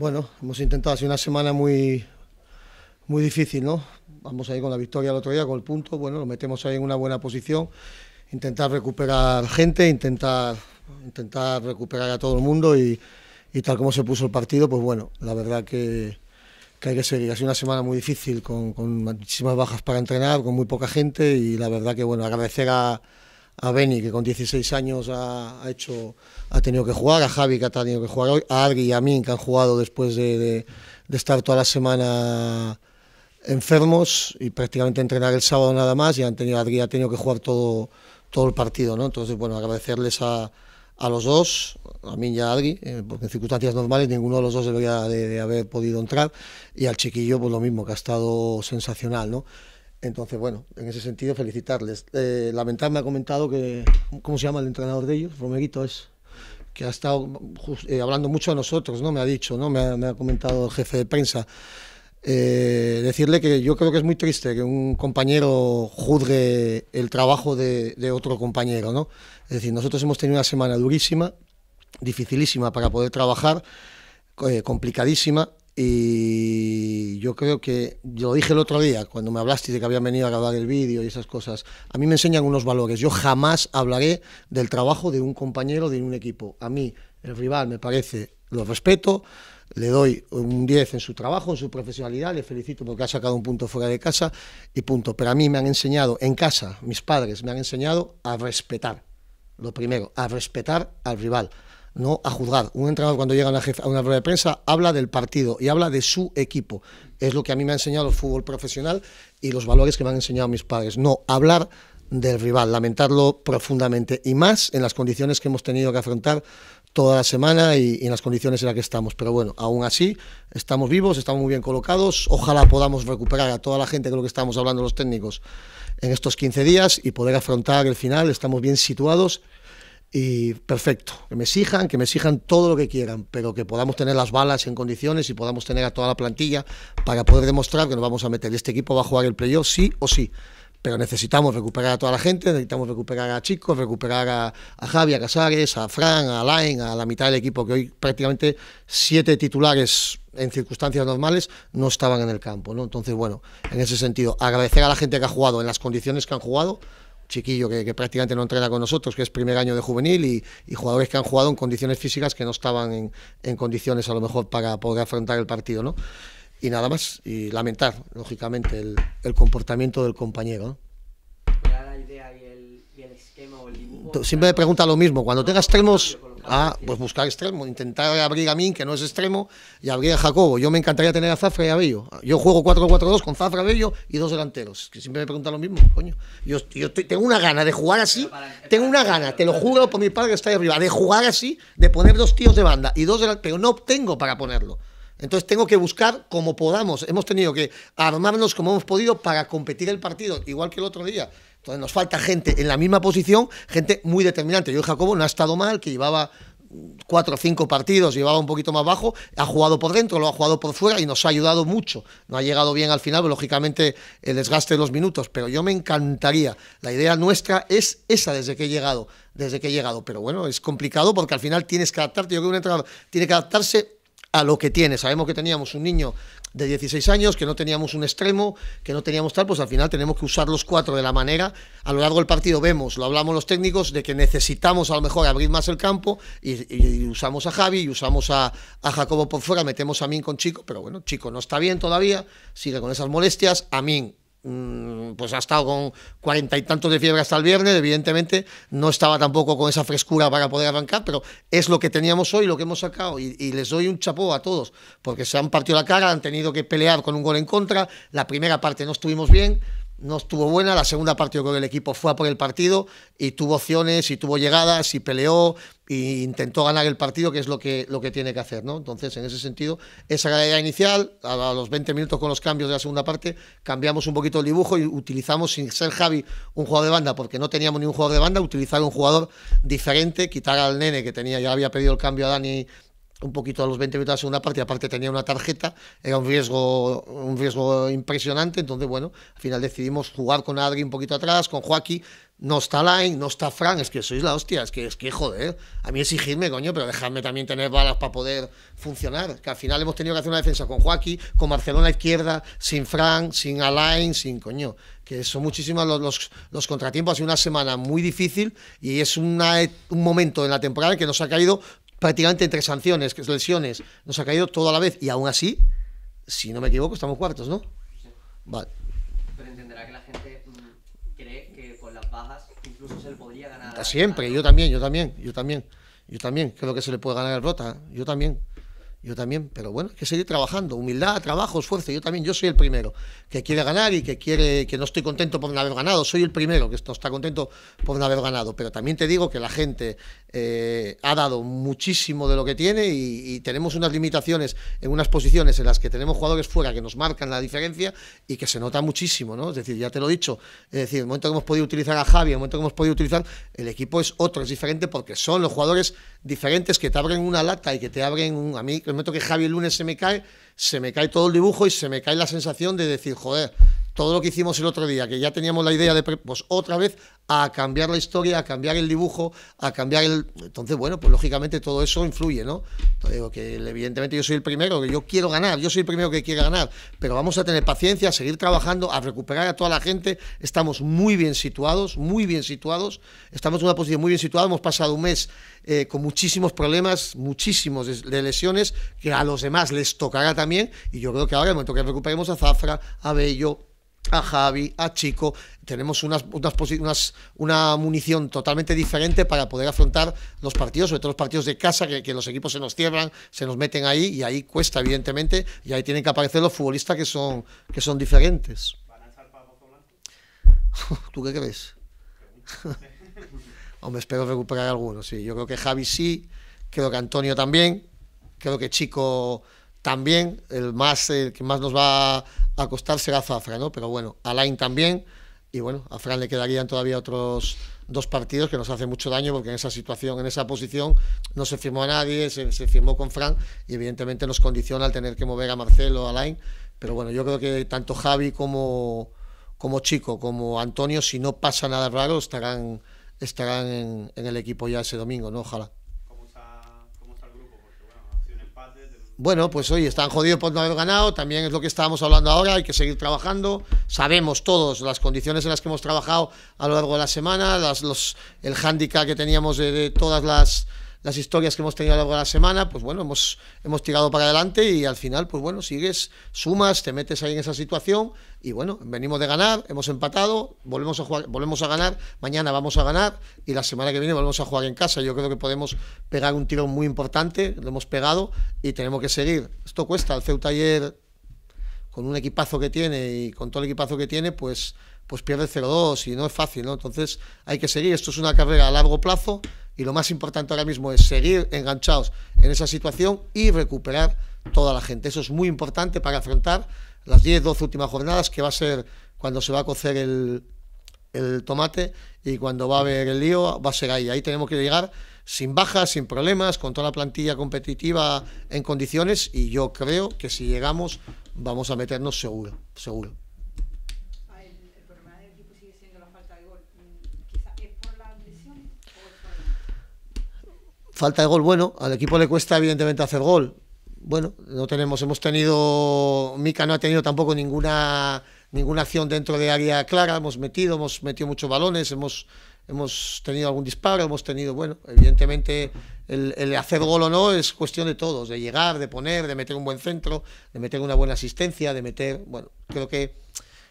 Bueno, hemos intentado, ha sido una semana muy, muy difícil, ¿no? Vamos ahí con la victoria el otro día, con el punto, bueno, lo metemos ahí en una buena posición, intentar recuperar gente, intentar, intentar recuperar a todo el mundo y, tal como se puso el partido, pues bueno, la verdad que, hay que seguir. Ha sido una semana muy difícil, con, con muchísimas bajas para entrenar, con muy poca gente y la verdad que, bueno, agradecer a a Benny que con 16 años ha, hecho, ha tenido que jugar, a Javi, que ha tenido que jugar hoy, a Adri y a mí, que han jugado después de, estar toda la semana enfermos y prácticamente entrenar el sábado nada más, y han tenido, Adri ha tenido que jugar todo, todo el partido, ¿no? Entonces, bueno, agradecerles a, los dos, a mí y a Adri, eh, porque en circunstancias normales ninguno de los dos debería de, haber podido entrar, y al chiquillo, pues lo mismo, que ha estado sensacional, ¿no? Entonces, bueno, en ese sentido, felicitarles. Eh, Lamentablemente me ha comentado que, ¿cómo se llama el entrenador de ellos? Romerito es que ha estado eh, hablando mucho a nosotros, ¿no? Me ha dicho, ¿no? Me ha, me ha comentado el jefe de prensa. Eh, decirle que yo creo que es muy triste que un compañero juzgue el trabajo de, otro compañero, ¿no? Es decir, nosotros hemos tenido una semana durísima, dificilísima para poder trabajar, complicadísima, y yo creo que, yo lo dije el otro día, cuando me hablaste de que habían venido a grabar el vídeo y esas cosas, a mí me enseñan unos valores. Yo jamás hablaré del trabajo de un compañero de un equipo. A mí, el rival me parece, lo respeto, le doy un 10 en su trabajo, en su profesionalidad, le felicito porque ha sacado un punto fuera de casa y punto. Pero a mí me han enseñado, en casa, mis padres me han enseñado a respetar, lo primero, a respetar al rival no a juzgar. Un entrenador cuando llega a una, rueda de prensa habla del partido y habla de su equipo. Es lo que a mí me ha enseñado el fútbol profesional y los valores que me han enseñado mis padres. No hablar del rival, lamentarlo profundamente y más en las condiciones que hemos tenido que afrontar toda la semana y, en las condiciones en las que estamos. Pero bueno, aún así estamos vivos, estamos muy bien colocados. Ojalá podamos recuperar a toda la gente de lo que estamos hablando los técnicos en estos 15 días y poder afrontar el final. Estamos bien situados y perfecto, que me exijan, que me exijan todo lo que quieran, pero que podamos tener las balas en condiciones y podamos tener a toda la plantilla para poder demostrar que nos vamos a meter. Este equipo va a jugar el playoff sí o sí. Pero necesitamos recuperar a toda la gente, necesitamos recuperar a chicos, recuperar a, a Javi, a Casares, a Fran, a Alain, a la mitad del equipo, que hoy prácticamente siete titulares en circunstancias normales no estaban en el campo. ¿no? Entonces, bueno, en ese sentido, agradecer a la gente que ha jugado en las condiciones que han jugado, chiquillo que, prácticamente no entrena con nosotros, que es primer año de juvenil, y, jugadores que han jugado en condiciones físicas que no estaban en, condiciones a lo mejor para poder afrontar el partido, ¿no? Y nada más, y lamentar, lógicamente, el, comportamiento del compañero, Siempre me pregunta lo mismo, cuando tengas extremos Ah, pues buscar extremo, intentar abrir a Min, que no es extremo, y abrir a Jacobo. Yo me encantaría tener a Zafra y a Bello. Yo juego 4-4-2 con Zafra, Bello y dos delanteros. Que siempre me preguntan lo mismo, coño. Yo, yo tengo una gana de jugar así, tengo una gana, te lo juro por mi padre que está ahí arriba, de jugar así, de poner dos tíos de banda y dos pero no obtengo para ponerlo. Entonces tengo que buscar como podamos. Hemos tenido que armarnos como hemos podido para competir el partido, igual que el otro día. Entonces nos falta gente en la misma posición, gente muy determinante. Yo, Jacobo, no ha estado mal, que llevaba cuatro o cinco partidos, llevaba un poquito más bajo, ha jugado por dentro, lo ha jugado por fuera y nos ha ayudado mucho. No ha llegado bien al final, lógicamente el desgaste de los minutos, pero yo me encantaría. La idea nuestra es esa desde que he llegado, desde que he llegado, pero bueno, es complicado porque al final tienes que adaptarte, yo creo que un entrenador tiene que adaptarse a lo que tiene. Sabemos que teníamos un niño de 16 años, que no teníamos un extremo, que no teníamos tal, pues al final tenemos que usar los cuatro de la manera. A lo largo del partido vemos, lo hablamos los técnicos, de que necesitamos a lo mejor abrir más el campo y, usamos a Javi y usamos a, a Jacobo por fuera, metemos a Min con Chico, pero bueno, Chico no está bien todavía, sigue con esas molestias. A Min Mm, pues ha estado con cuarenta y tantos de fiebre hasta el viernes, evidentemente no estaba tampoco con esa frescura para poder arrancar, pero es lo que teníamos hoy, lo que hemos sacado, y, les doy un chapó a todos, porque se han partido la cara, han tenido que pelear con un gol en contra, la primera parte no estuvimos bien, no estuvo buena. La segunda parte yo el equipo fue a por el partido y tuvo opciones y tuvo llegadas y peleó e intentó ganar el partido, que es lo que, lo que tiene que hacer. ¿no? Entonces, en ese sentido, esa idea inicial, a, los 20 minutos con los cambios de la segunda parte, cambiamos un poquito el dibujo y utilizamos, sin ser Javi, un juego de banda, porque no teníamos ni un juego de banda, utilizar un jugador diferente, quitar al nene que tenía, ya había pedido el cambio a Dani un poquito a los 20 minutos de la segunda parte, aparte tenía una tarjeta, era un riesgo, un riesgo impresionante, entonces bueno, al final decidimos jugar con Adri un poquito atrás, con Joaquín, no está Line, no está Fran, es que sois la hostia, es que, es que joder, a mí exigirme, coño, pero dejadme también tener balas para poder funcionar, que al final hemos tenido que hacer una defensa con Joaquín, con Barcelona izquierda, sin Fran, sin Alain, sin coño, que son muchísimos los, contratiempos, ha sido una semana muy difícil y es un momento de la temporada que nos ha caído prácticamente entre sanciones, lesiones, nos ha caído todo a la vez y aún así, si no me equivoco, estamos cuartos, ¿no? Sí. Vale. Pero entenderá que la gente mm, cree que con las bajas incluso se le podría ganar. Ah, siempre, yo también, yo también, yo también, yo también creo que se le puede ganar el Rota, yo también. Yo también, pero bueno, hay que seguir trabajando. Humildad, trabajo, esfuerzo. Yo también, yo soy el primero que quiere ganar y que quiere que no estoy contento por no haber ganado. Soy el primero que no está contento por no haber ganado. Pero también te digo que la gente eh, ha dado muchísimo de lo que tiene y, tenemos unas limitaciones en unas posiciones en las que tenemos jugadores fuera que nos marcan la diferencia y que se nota muchísimo, ¿no? Es decir, ya te lo he dicho. Es decir, el momento que hemos podido utilizar a Javi, el momento que hemos podido utilizar, el equipo es otro, es diferente porque son los jugadores diferentes que te abren una lata y que te abren un. A mí, el momento que Javi el lunes se me cae, se me cae todo el dibujo y se me cae la sensación de decir, joder, todo lo que hicimos el otro día, que ya teníamos la idea de, pues otra vez, a cambiar la historia, a cambiar el dibujo, a cambiar el... Entonces, bueno, pues lógicamente todo eso influye, ¿no? Entonces, digo que evidentemente yo soy el primero, que yo quiero ganar, yo soy el primero que quiere ganar, pero vamos a tener paciencia, a seguir trabajando, a recuperar a toda la gente, estamos muy bien situados, muy bien situados, estamos en una posición muy bien situada, hemos pasado un mes eh, con muchísimos problemas, muchísimos de, de, lesiones, que a los demás les tocará también, y yo creo que ahora, en el momento que recuperemos a Zafra, a Bello, a Javi, a Chico, tenemos unas, una munición totalmente diferente para poder afrontar los partidos, sobre todo los partidos de casa, que, los equipos se nos cierran, se nos meten ahí y ahí cuesta, evidentemente, y ahí tienen que aparecer los futbolistas que son, que son diferentes. ¿Van a ¿Tú qué crees? Hombre, espero recuperar algunos, sí. Yo creo que Javi sí, creo que Antonio también, creo que Chico también el más el que más nos va a costar será Zafra, ¿no? Pero bueno, Alain también. Y bueno, a Fran le quedarían todavía otros dos partidos que nos hacen mucho daño porque en esa situación, en esa posición, no se firmó a nadie, se, firmó con Fran y evidentemente nos condiciona al tener que mover a Marcelo, a Alain. Pero bueno, yo creo que tanto Javi como, como Chico, como Antonio, si no pasa nada raro, estarán, estarán en, en el equipo ya ese domingo, ¿no? Ojalá. bueno, pues hoy están jodidos por no haber ganado, también es lo que estábamos hablando ahora, hay que seguir trabajando, sabemos todos las condiciones en las que hemos trabajado a lo largo de la semana, las, el hándicap que teníamos de todas las las historias que hemos tenido a lo largo de la semana, pues bueno, hemos, hemos tirado para adelante y al final, pues bueno, sigues, sumas, te metes ahí en esa situación y bueno, venimos de ganar, hemos empatado, volvemos a jugar, volvemos a ganar, mañana vamos a ganar y la semana que viene volvemos a jugar en casa. Yo creo que podemos pegar un tiro muy importante, lo hemos pegado y tenemos que seguir. Esto cuesta, el Ceuta ayer con un equipazo que tiene y con todo el equipazo que tiene, pues pues pierde 0-2 y no es fácil, ¿no? Entonces hay que seguir, esto es una carrera a largo plazo y lo más importante ahora mismo es seguir enganchados en esa situación y recuperar toda la gente. Eso es muy importante para afrontar las 10-12 últimas jornadas, que va a ser cuando se va a cocer el, el tomate y cuando va a haber el lío, va a ser ahí. Ahí tenemos que llegar sin bajas, sin problemas, con toda la plantilla competitiva en condiciones y yo creo que si llegamos vamos a meternos seguro, seguro. falta de gol, bueno, al equipo le cuesta evidentemente hacer gol. Bueno, no tenemos, hemos tenido, Mica no ha tenido tampoco ninguna ninguna acción dentro de área clara, hemos metido, hemos metido muchos balones, hemos, hemos tenido algún disparo, hemos tenido, bueno, evidentemente el, el, hacer gol o no es cuestión de todos, de llegar, de poner, de meter un buen centro, de meter una buena asistencia, de meter, bueno, creo que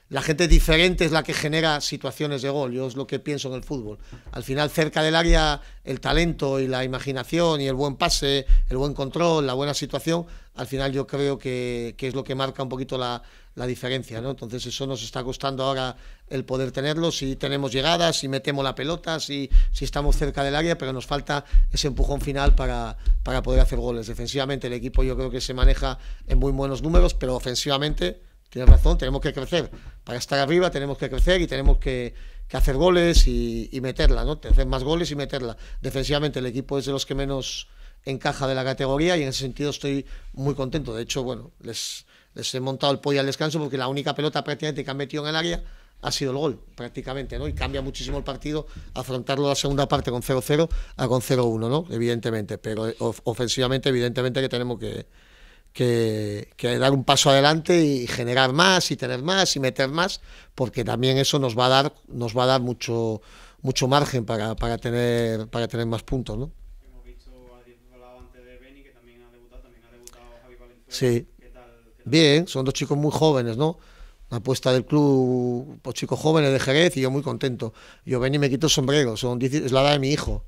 la gente diferente es la que genera situaciones de gol. Yo es lo que pienso en el fútbol. Al final, cerca del área, el talento y la imaginación y el buen pase, el buen control, la buena situación, al final yo creo que, es lo que marca un poquito la, diferencia. Entonces, eso nos está costando ahora el poder tenerlo. Si tenemos llegadas, si metemos la pelota, si, si estamos cerca del área, pero nos falta ese empujón final para, para poder hacer goles. Defensivamente, el equipo yo creo que se maneja en muy buenos números, pero ofensivamente tienes razón, tenemos que crecer. Para estar arriba tenemos que crecer y tenemos que, hacer goles y, y, meterla, ¿no? Hacer más goles y meterla. Defensivamente el equipo es de los que menos encaja de la categoría y en ese sentido estoy muy contento. De hecho, bueno, les, les he montado el pollo al descanso porque la única pelota prácticamente que han metido en el área ha sido el gol, prácticamente, ¿no? Y cambia muchísimo el partido afrontarlo la segunda parte con 0-0 a con 0-1, ¿no? Evidentemente, pero ofensivamente, evidentemente que tenemos que, que, dar un paso adelante y generar más y tener más y meter más, porque también eso nos va a dar, nos va a dar mucho, mucho margen para, para tener, para tener más puntos, ¿no? Hemos antes de que también ha debutado, Javi Sí. Bien, son dos chicos muy jóvenes, ¿no? La apuesta del club por pues, chicos jóvenes de Jerez y yo muy contento. Yo y me quito el sombrero, son, es la edad de mi hijo.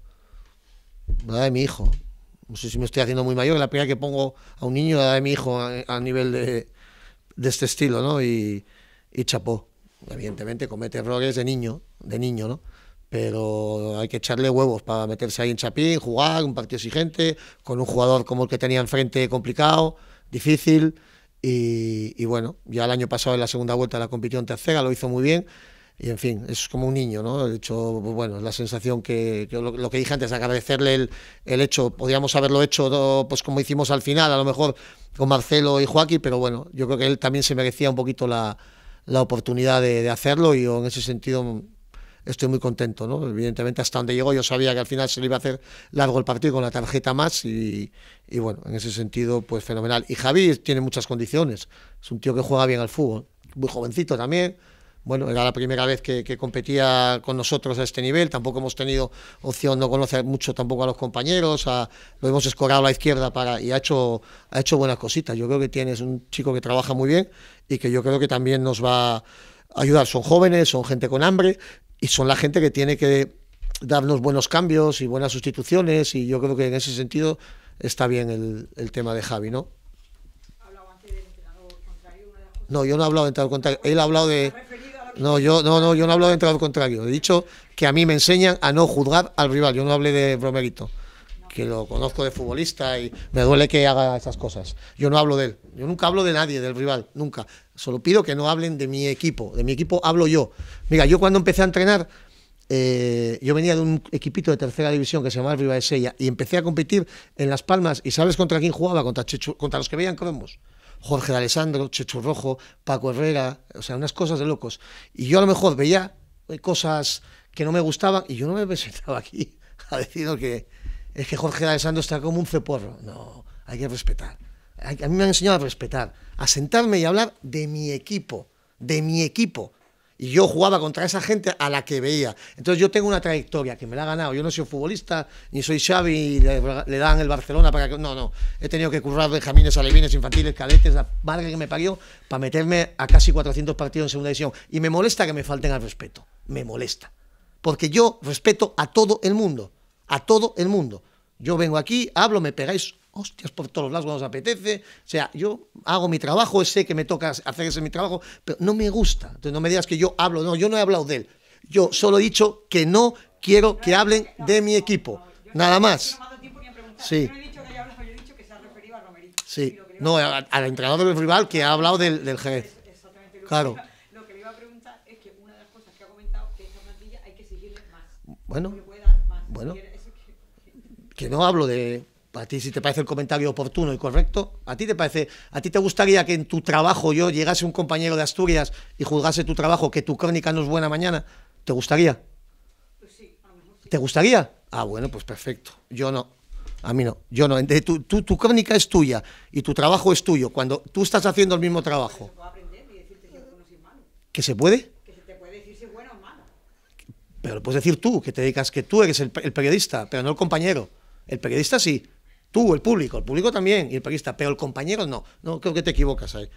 La edad de mi hijo no sé si me estoy haciendo muy mayor, la primera que pongo a un niño, la de mi hijo, a, nivel de, este estilo, ¿no? Y, y chapó. Evidentemente comete errores de niño, de niño, ¿no? Pero hay que echarle huevos para meterse ahí en Chapín, jugar un partido exigente, con un jugador como el que tenía enfrente complicado, difícil. Y, y bueno, ya el año pasado en la segunda vuelta la compitió en tercera, lo hizo muy bien y en fin, es como un niño, ¿no? De hecho, bueno, la sensación que, lo, que dije antes, agradecerle el, el hecho, podríamos haberlo hecho pues como hicimos al final, a lo mejor con Marcelo y Joaquín, pero bueno, yo creo que él también se merecía un poquito la, la oportunidad de, hacerlo y yo en ese sentido estoy muy contento, ¿no? Evidentemente hasta donde llegó yo sabía que al final se le iba a hacer largo el partido con la tarjeta más y, y bueno, en ese sentido pues fenomenal. Y Javi tiene muchas condiciones, es un tío que juega bien al fútbol, muy jovencito también bueno, era la primera vez que, competía con nosotros a este nivel, tampoco hemos tenido opción, no conoce mucho tampoco a los compañeros, lo hemos escorado a la izquierda para, y ha hecho, ha hecho buenas cositas. Yo creo que tienes un chico que trabaja muy bien y que yo creo que también nos va a ayudar. Son jóvenes, son gente con hambre y son la gente que tiene que darnos buenos cambios y buenas sustituciones y yo creo que en ese sentido está bien el, tema de Javi, ¿no? antes del entrenador contrario? No, yo no he hablado de entrenador contrario, él ha hablado de... No, yo no, no, yo no hablo de entrenador contrario. He dicho que a mí me enseñan a no juzgar al rival. Yo no hablé de Bromerito, que lo conozco de futbolista y me duele que haga esas cosas. Yo no hablo de él. Yo nunca hablo de nadie, del rival, nunca. Solo pido que no hablen de mi equipo. De mi equipo hablo yo. Mira, yo cuando empecé a entrenar, eh, yo venía de un equipito de tercera división que se llamaba Riva de Sella y empecé a competir en Las Palmas. ¿Y sabes contra quién jugaba? Contra, contra los que veían cromos. Jorge de Alessandro, Chechu Rojo, Paco Herrera, o sea, unas cosas de locos. Y yo a lo mejor veía eh, cosas que no me gustaban y yo no me presentaba aquí a decir que es que Jorge de Alessandro está como un ceporro. No, hay que respetar. A mí me han enseñado a respetar, a sentarme y hablar de mi equipo, de mi equipo, y yo jugaba contra esa gente a la que veía. Entonces yo tengo una trayectoria que me la ha ganado. Yo no soy futbolista, ni soy Xavi, le, dan el Barcelona para que... No, no. He tenido que currar benjamines, alevines, infantiles, cadetes, la madre que me parió, para meterme a casi 400 partidos en segunda división. Y me molesta que me falten al respeto. Me molesta. Porque yo respeto a todo el mundo. A todo el mundo. Yo vengo aquí, hablo, me pegáis hostias por todos lados cuando nos apetece. O sea, yo hago mi trabajo, sé que me toca hacer ese mi trabajo, pero no me gusta. Entonces no me digas que yo hablo, no, yo no he hablado de él. Yo solo he dicho que no quiero que hablen de mi equipo. Nada más. que ha Sí. Sí, no, al entrenador del rival que ha hablado del, del Exactamente. Claro. Lo que le iba a preguntar es que una de las cosas que ha comentado que esa plantilla hay que seguirle más. Bueno, bueno, que no hablo de a ti si te parece el comentario oportuno y correcto, a ti te parece, a ti te gustaría que en tu trabajo yo llegase un compañero de Asturias y juzgase tu trabajo, que tu crónica no es buena mañana, ¿te gustaría? Pues ¿Te gustaría? Ah, bueno, pues perfecto. Yo no. A mí no. Yo no. Tu, tu, crónica es tuya y tu trabajo es tuyo. Cuando tú estás haciendo el mismo trabajo. ¿Que se puede? Que se te puede decir si es bueno o malo. Pero lo puedes decir tú, que te dedicas, que tú eres el, el periodista, pero no el compañero. El periodista sí, Tú, el público, el público también, y el periodista, pero el compañero no. No, creo que te equivocas ahí.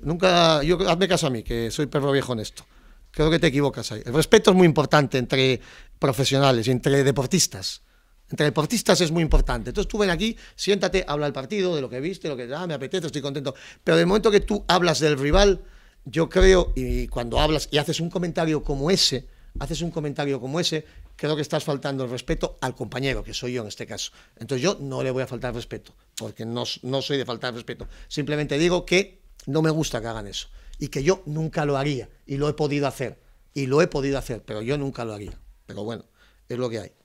Nunca, yo, hazme caso a mí, que soy perro viejo en esto. Creo que te equivocas ahí. El respeto es muy importante entre profesionales, entre deportistas. Entre deportistas es muy importante. Entonces tú ven aquí, siéntate, habla del partido, de lo que viste, lo que ah, me apetece, estoy contento. Pero del momento que tú hablas del rival, yo creo, y cuando hablas y haces un comentario como ese, haces un comentario como ese, creo que estás faltando el respeto al compañero, que soy yo en este caso. Entonces yo no le voy a faltar respeto, porque no, no soy de faltar respeto. Simplemente digo que no me gusta que hagan eso y que yo nunca lo haría y lo he podido hacer y lo he podido hacer, pero yo nunca lo haría. Pero bueno, es lo que hay.